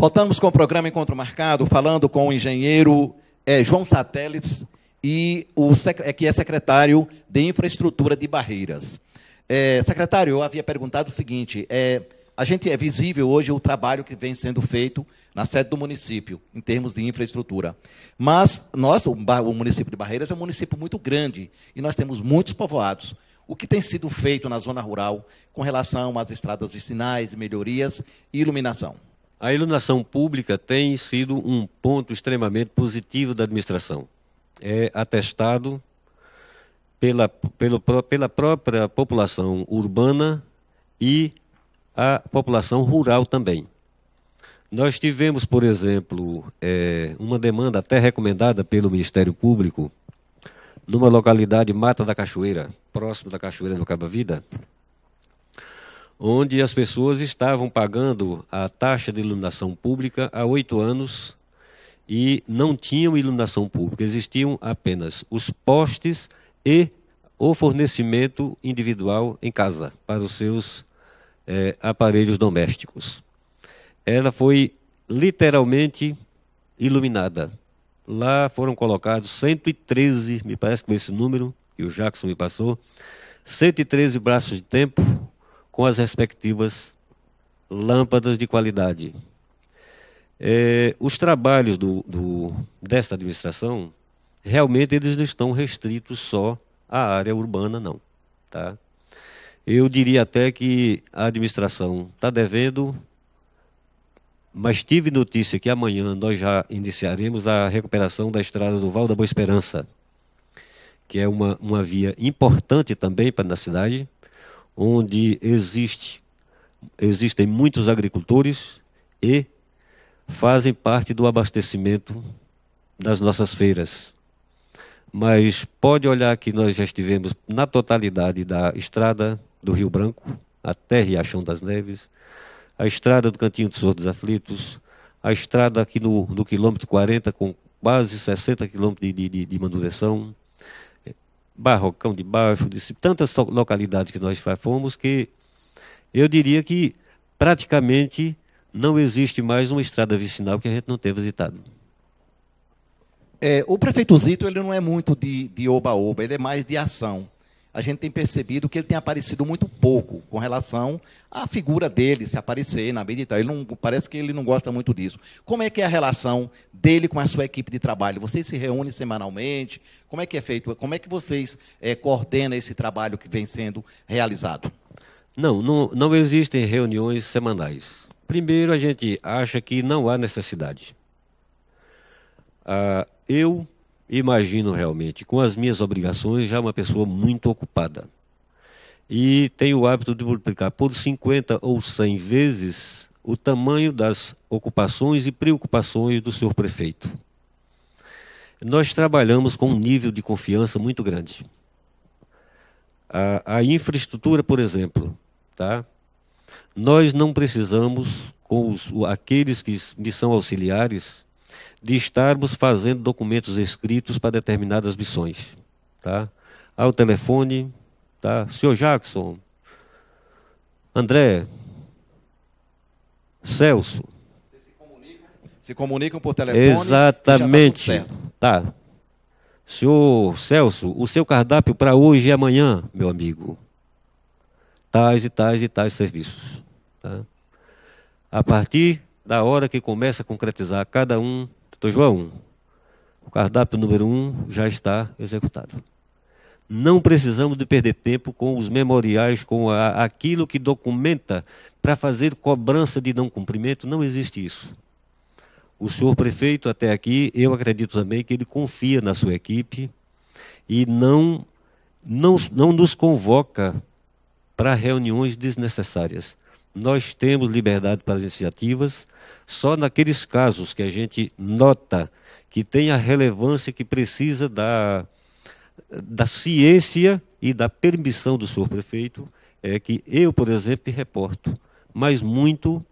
Voltamos com o programa Encontro Marcado, falando com o engenheiro é, João Satélites, e o, é, que é secretário de Infraestrutura de Barreiras. É, secretário, eu havia perguntado o seguinte: é, a gente é visível hoje o trabalho que vem sendo feito na sede do município, em termos de infraestrutura. Mas nós, o, o município de Barreiras, é um município muito grande e nós temos muitos povoados. O que tem sido feito na zona rural com relação às estradas sinais, melhorias e iluminação? a iluminação pública tem sido um ponto extremamente positivo da administração. É atestado pela, pelo, pela própria população urbana e a população rural também. Nós tivemos, por exemplo, é, uma demanda até recomendada pelo Ministério Público numa localidade Mata da Cachoeira, próximo da Cachoeira do Cabo Vida, onde as pessoas estavam pagando a taxa de iluminação pública há oito anos e não tinham iluminação pública, existiam apenas os postes e o fornecimento individual em casa para os seus é, aparelhos domésticos. Ela foi literalmente iluminada. Lá foram colocados 113, me parece que foi esse número que o Jackson me passou, 113 braços de tempo com as respectivas lâmpadas de qualidade. É, os trabalhos do, do, desta administração, realmente eles não estão restritos só à área urbana, não. Tá? Eu diria até que a administração está devendo, mas tive notícia que amanhã nós já iniciaremos a recuperação da estrada do Val da Boa Esperança, que é uma, uma via importante também para a cidade, onde existe, existem muitos agricultores e fazem parte do abastecimento das nossas feiras. Mas pode olhar que nós já estivemos na totalidade da estrada do Rio Branco até Riachão das Neves, a estrada do Cantinho dos Sordos Aflitos, a estrada aqui no, no quilômetro 40 com quase 60 quilômetros de, de, de manutenção, Barrocão de Baixo, de tantas localidades que nós fomos, que eu diria que praticamente não existe mais uma estrada vicinal que a gente não tenha visitado. É, o prefeito Zito ele não é muito de oba-oba, ele é mais de ação a gente tem percebido que ele tem aparecido muito pouco com relação à figura dele se aparecer na mídia e tal. Ele não, parece que ele não gosta muito disso. Como é que é a relação dele com a sua equipe de trabalho? Vocês se reúnem semanalmente? Como é que é feito? Como é que vocês é, coordenam esse trabalho que vem sendo realizado? Não, não, não existem reuniões semanais. Primeiro, a gente acha que não há necessidade. Ah, eu imagino realmente, com as minhas obrigações, já uma pessoa muito ocupada. E tenho o hábito de multiplicar por 50 ou 100 vezes o tamanho das ocupações e preocupações do senhor prefeito. Nós trabalhamos com um nível de confiança muito grande. A, a infraestrutura, por exemplo, tá? nós não precisamos, com os, aqueles que me são auxiliares, de estarmos fazendo documentos escritos para determinadas missões. Tá? Ao telefone, tá? Senhor Jackson, André, Celso. Vocês se comunicam, se comunicam por telefone? Tá Exatamente. Tá, tá. Senhor Celso, o seu cardápio para hoje e amanhã, meu amigo. Tais e tais e tais serviços. Tá? A partir da hora que começa a concretizar cada um então, João 1. O cardápio número 1 já está executado. Não precisamos de perder tempo com os memoriais, com a, aquilo que documenta para fazer cobrança de não cumprimento. Não existe isso. O senhor prefeito, até aqui, eu acredito também que ele confia na sua equipe e não, não, não nos convoca para reuniões desnecessárias nós temos liberdade para as iniciativas só naqueles casos que a gente nota que tem a relevância que precisa da, da ciência e da permissão do senhor prefeito, é que eu, por exemplo, reporto, mas muito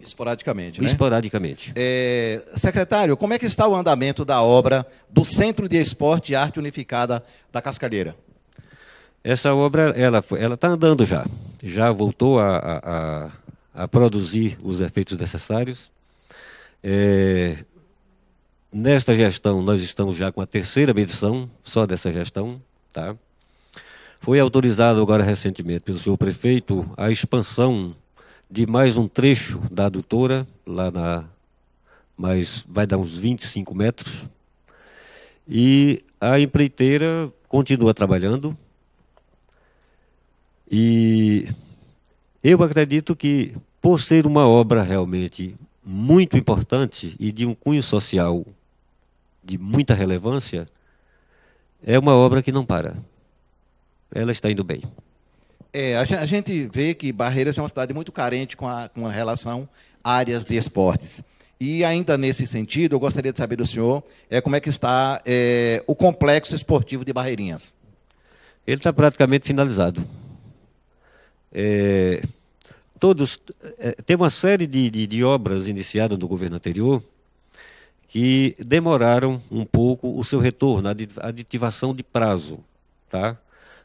Esporadicamente, né? Esporadicamente. É, secretário, como é que está o andamento da obra do Centro de Esporte e Arte Unificada da Cascalheira? Essa obra ela ela está andando já, já voltou a, a, a, produzir os efeitos necessários. É, nesta gestão nós estamos já com a terceira medição só dessa gestão, tá? Foi autorizado agora recentemente pelo senhor prefeito a expansão de mais um trecho da adutora lá na mas vai dar uns 25 metros. E a empreiteira continua trabalhando, e eu acredito que, por ser uma obra realmente muito importante e de um cunho social de muita relevância, é uma obra que não para. Ela está indo bem. É, a gente vê que Barreiras é uma cidade muito carente com a, com a relação áreas de esportes. E ainda nesse sentido, eu gostaria de saber do senhor é, como é que está é, o complexo esportivo de Barreirinhas. Ele está praticamente finalizado. É, todos é, tem uma série de, de, de obras iniciadas no governo anterior que demoraram um pouco o seu retorno, a aditivação de prazo, tá?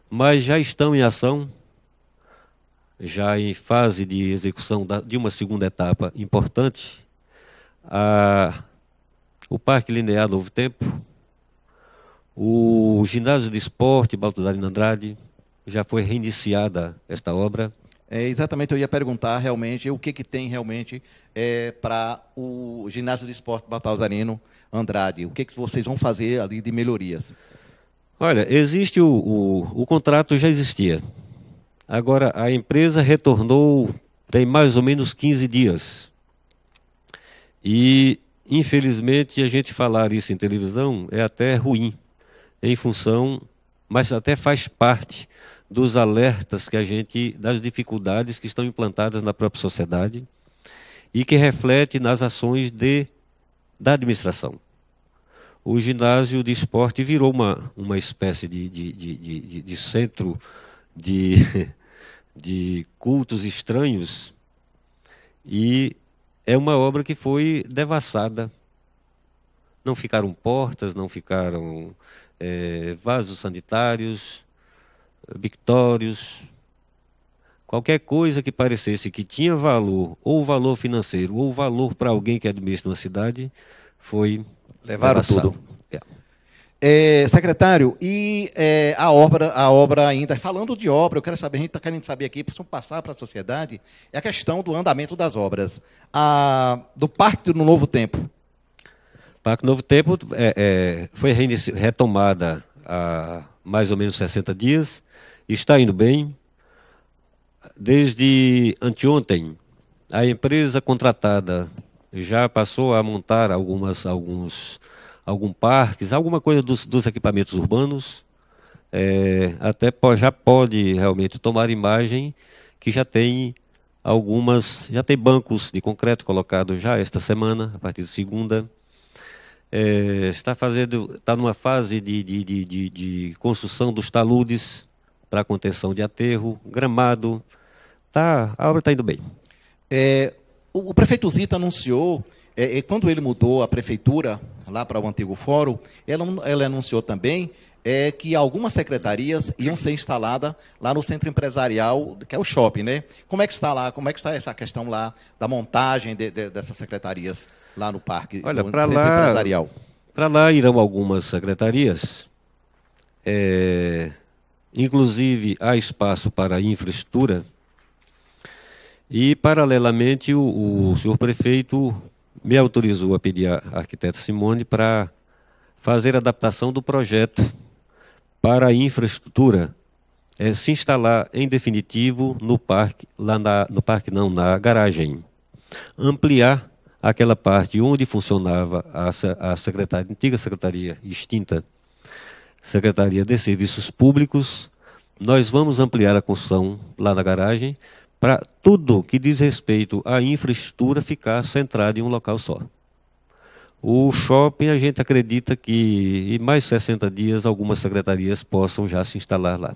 Mas já estão em ação, já em fase de execução de uma segunda etapa importante, a, o Parque Linear Novo Tempo, o Ginásio de Esporte Baltazar Andrade, já foi reiniciada esta obra? É, exatamente, eu ia perguntar realmente o que, que tem realmente é, para o ginásio de esporte Batalzarino Andrade. O que, que vocês vão fazer ali de melhorias? Olha, existe o, o, o contrato já existia. Agora, a empresa retornou tem mais ou menos 15 dias. E, infelizmente, a gente falar isso em televisão é até ruim, em função, mas até faz parte dos alertas que a gente, das dificuldades que estão implantadas na própria sociedade e que reflete nas ações de, da administração. O ginásio de esporte virou uma, uma espécie de, de, de, de, de centro de, de cultos estranhos e é uma obra que foi devassada. Não ficaram portas, não ficaram é, vasos sanitários, Victórios, qualquer coisa que parecesse que tinha valor, ou valor financeiro, ou valor para alguém que administra uma cidade, foi. Levaram tudo. É. É, secretário, e é, a obra a obra ainda, falando de obra, eu quero saber, a gente está querendo saber aqui, precisamos passar para a sociedade, é a questão do andamento das obras. A, do Parque do Novo Tempo. Parque Novo Tempo é, é, foi retomada há mais ou menos 60 dias está indo bem. Desde anteontem, a empresa contratada já passou a montar algumas, alguns, algum parques, alguma coisa dos, dos equipamentos urbanos. É, até pô, já pode realmente tomar imagem que já tem algumas, já tem bancos de concreto colocados já esta semana, a partir de segunda. É, está fazendo, está numa fase de, de, de, de, de construção dos taludes para contenção de aterro, gramado. Tá, a obra está indo bem. É, o, o, prefeito Zita anunciou, é, é quando ele mudou a prefeitura lá para o antigo fórum, ela, ela anunciou também é que algumas secretarias iam ser instaladas lá no centro empresarial, que é o shopping, né? Como é que está lá? Como é que está essa questão lá da montagem de, de, dessas secretarias lá no parque, Olha, no centro lá, empresarial? Para lá irão algumas secretarias. É, Inclusive, há espaço para infraestrutura. E, paralelamente, o, o senhor prefeito me autorizou a pedir à arquiteta Simone para fazer a adaptação do projeto para a infraestrutura, é, se instalar, em definitivo, no parque, lá na, no parque não, na garagem. Ampliar aquela parte onde funcionava a, a secretaria, antiga secretaria extinta Secretaria de Serviços Públicos, nós vamos ampliar a construção lá na garagem para tudo que diz respeito à infraestrutura ficar centrado em um local só. O shopping, a gente acredita que em mais 60 dias algumas secretarias possam já se instalar lá.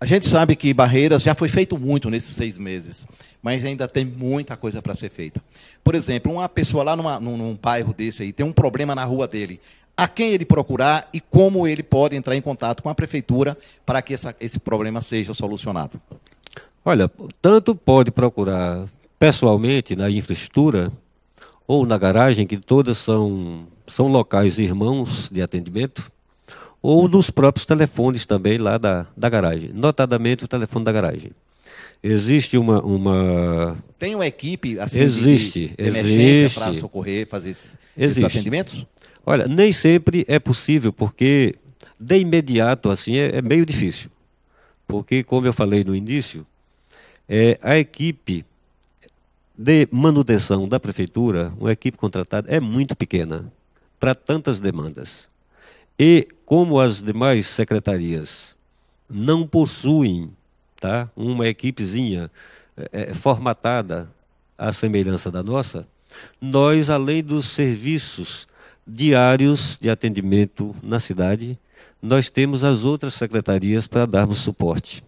A gente sabe que Barreiras já foi feito muito nesses seis meses, mas ainda tem muita coisa para ser feita. Por exemplo, uma pessoa lá numa, num, num bairro desse aí tem um problema na rua dele a quem ele procurar e como ele pode entrar em contato com a prefeitura para que essa, esse problema seja solucionado? Olha, tanto pode procurar pessoalmente na infraestrutura ou na garagem, que todas são, são locais irmãos de atendimento, ou nos próprios telefones também lá da, da garagem, notadamente o telefone da garagem. Existe uma. uma... Tem uma equipe assim, existe, de, de emergência para socorrer, fazer esses, existe. esses atendimentos? Olha, nem sempre é possível, porque de imediato assim é, é meio difícil. Porque, como eu falei no início, é, a equipe de manutenção da prefeitura, uma equipe contratada, é muito pequena para tantas demandas. E como as demais secretarias não possuem tá, uma equipezinha é, é formatada à semelhança da nossa, nós, além dos serviços diários de atendimento na cidade, nós temos as outras secretarias para darmos suporte.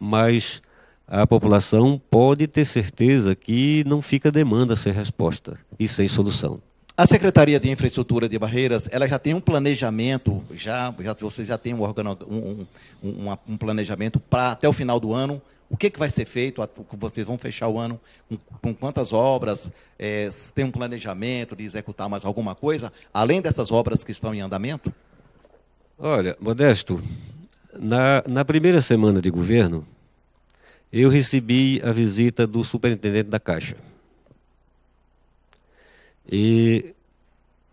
Mas a população pode ter certeza que não fica demanda sem resposta e sem solução. A Secretaria de Infraestrutura de Barreiras, ela já tem um planejamento, já, já vocês já têm um, organo, um, um, um planejamento para até o final do ano o que, é que vai ser feito? Vocês vão fechar o ano com, com quantas obras? É, tem um planejamento de executar mais alguma coisa, além dessas obras que estão em andamento? Olha, Modesto, na, na primeira semana de governo, eu recebi a visita do superintendente da Caixa. E,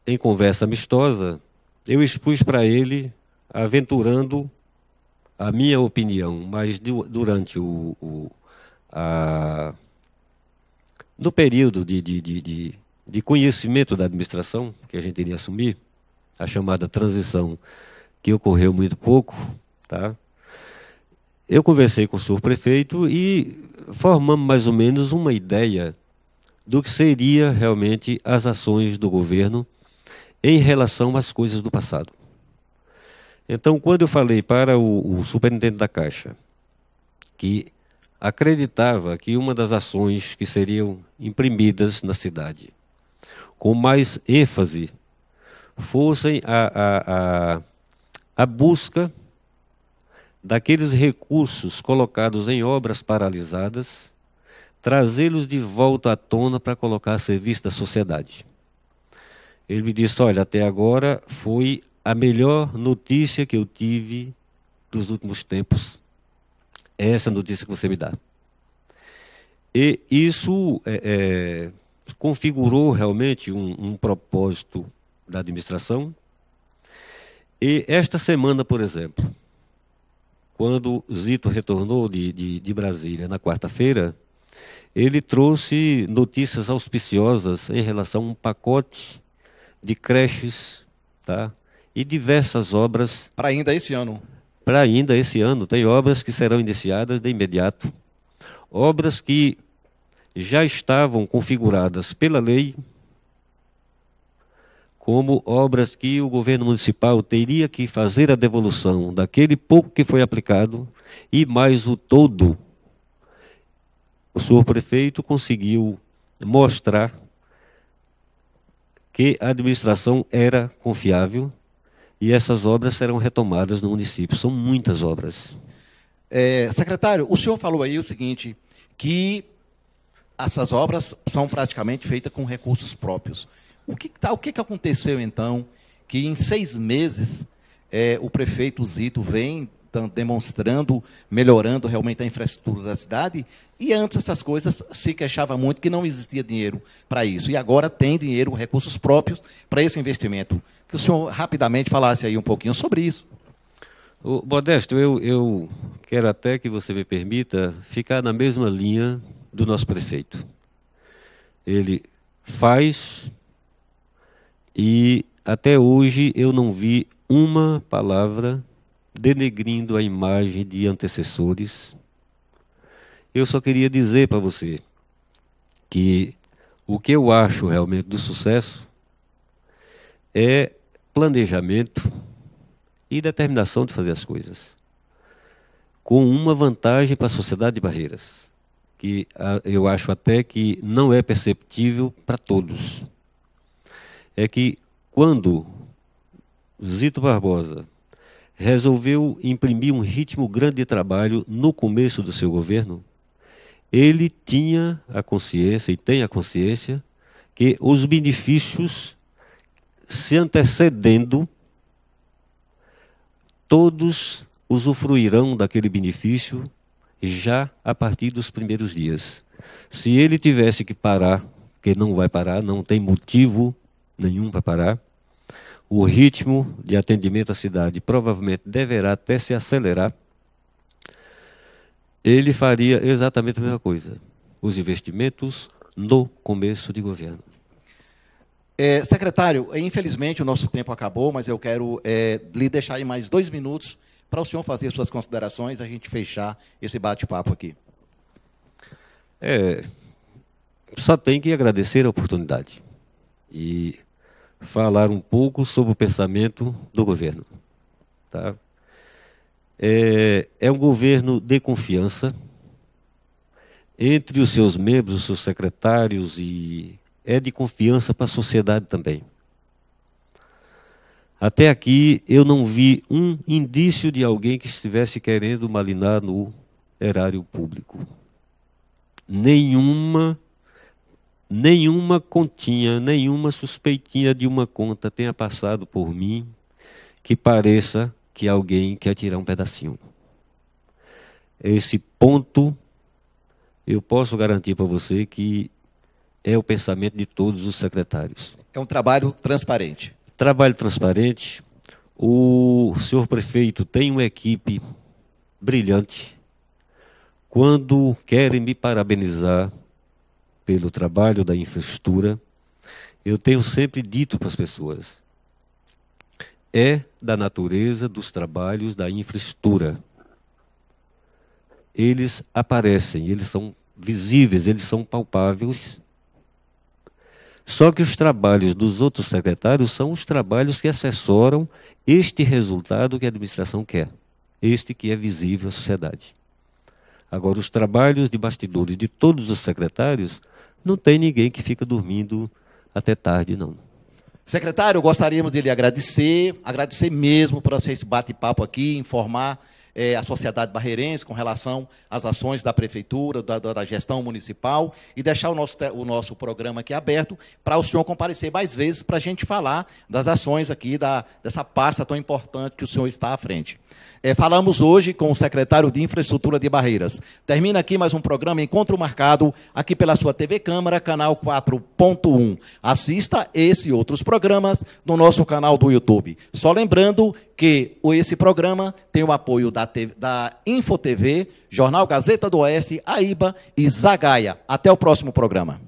em conversa amistosa, eu expus para ele, aventurando a minha opinião, mas durante o, o a, no período de, de, de, de, conhecimento da administração que a gente iria assumir, a chamada transição que ocorreu muito pouco, tá? Eu conversei com o senhor prefeito e formamos mais ou menos uma ideia do que seria realmente as ações do governo em relação às coisas do passado. Então, quando eu falei para o, o superintendente da Caixa que acreditava que uma das ações que seriam imprimidas na cidade com mais ênfase fossem a, a, a, a busca daqueles recursos colocados em obras paralisadas, trazê-los de volta à tona para colocar a serviço da sociedade. Ele me disse: olha, até agora foi a melhor notícia que eu tive dos últimos tempos é essa notícia que você me dá. E isso é, é, configurou realmente um, um propósito da administração. E esta semana, por exemplo, quando Zito retornou de, de, de Brasília na quarta-feira, ele trouxe notícias auspiciosas em relação a um pacote de creches tá, e diversas obras. Para ainda esse ano? Para ainda esse ano. Tem obras que serão iniciadas de imediato, obras que já estavam configuradas pela lei como obras que o governo municipal teria que fazer a devolução daquele pouco que foi aplicado e mais o todo. O senhor prefeito conseguiu mostrar que a administração era confiável e essas obras serão retomadas no município. São muitas obras. É, secretário, o senhor falou aí o seguinte, que essas obras são praticamente feitas com recursos próprios. O que, tá, o que, que aconteceu, então, que em seis meses é, o prefeito Zito vem demonstrando, melhorando realmente a infraestrutura da cidade. E antes essas coisas se queixava muito que não existia dinheiro para isso. E agora tem dinheiro, recursos próprios para esse investimento que o senhor rapidamente falasse aí um pouquinho sobre isso. O Modesto, eu, eu quero até que você me permita ficar na mesma linha do nosso prefeito. Ele faz e até hoje eu não vi uma palavra denegrindo a imagem de antecessores. Eu só queria dizer para você que o que eu acho realmente do sucesso é planejamento e determinação de fazer as coisas. Com uma vantagem para a sociedade de Barreiras, que ah, eu acho até que não é perceptível para todos. É que quando Zito Barbosa resolveu imprimir um ritmo grande de trabalho no começo do seu governo, ele tinha a consciência e tem a consciência que os benefícios se antecedendo, todos usufruirão daquele benefício já a partir dos primeiros dias. Se ele tivesse que parar, que não vai parar, não tem motivo nenhum para parar, o ritmo de atendimento à cidade provavelmente deverá até se acelerar. Ele faria exatamente a mesma coisa. Os investimentos no começo de governo. É, secretário, infelizmente o nosso tempo acabou, mas eu quero é, lhe deixar aí mais dois minutos para o senhor fazer suas considerações e a gente fechar esse bate-papo aqui. É, só tenho que agradecer a oportunidade e falar um pouco sobre o pensamento do governo. Tá? É, é um governo de confiança entre os seus membros, os seus secretários e é de confiança para a sociedade também. Até aqui eu não vi um indício de alguém que estivesse querendo malinar no erário público. Nenhuma nenhuma continha, nenhuma suspeitinha de uma conta tenha passado por mim que pareça que alguém quer tirar um pedacinho. Esse ponto eu posso garantir para você que é o pensamento de todos os secretários. É um trabalho transparente. Trabalho transparente. O senhor prefeito tem uma equipe brilhante. Quando querem me parabenizar pelo trabalho da infraestrutura, eu tenho sempre dito para as pessoas: é da natureza dos trabalhos da infraestrutura. Eles aparecem, eles são visíveis, eles são palpáveis só que os trabalhos dos outros secretários são os trabalhos que assessoram este resultado que a administração quer, este que é visível à sociedade. Agora, os trabalhos de bastidores de todos os secretários, não tem ninguém que fica dormindo até tarde, não. Secretário, gostaríamos de lhe agradecer, agradecer mesmo por esse bate-papo aqui, informar é, a sociedade barreirense com relação às ações da prefeitura, da, da gestão municipal, e deixar o nosso, o nosso programa aqui aberto para o senhor comparecer mais vezes para a gente falar das ações aqui, da, dessa pasta tão importante que o senhor está à frente. É, falamos hoje com o secretário de Infraestrutura de Barreiras. Termina aqui mais um programa Encontro Marcado, aqui pela sua TV Câmara, canal 4.1. Assista esse e outros programas no nosso canal do YouTube. Só lembrando que esse programa tem o apoio da, TV, da InfoTV, Jornal Gazeta do Oeste, AIBA e Zagaia. Até o próximo programa.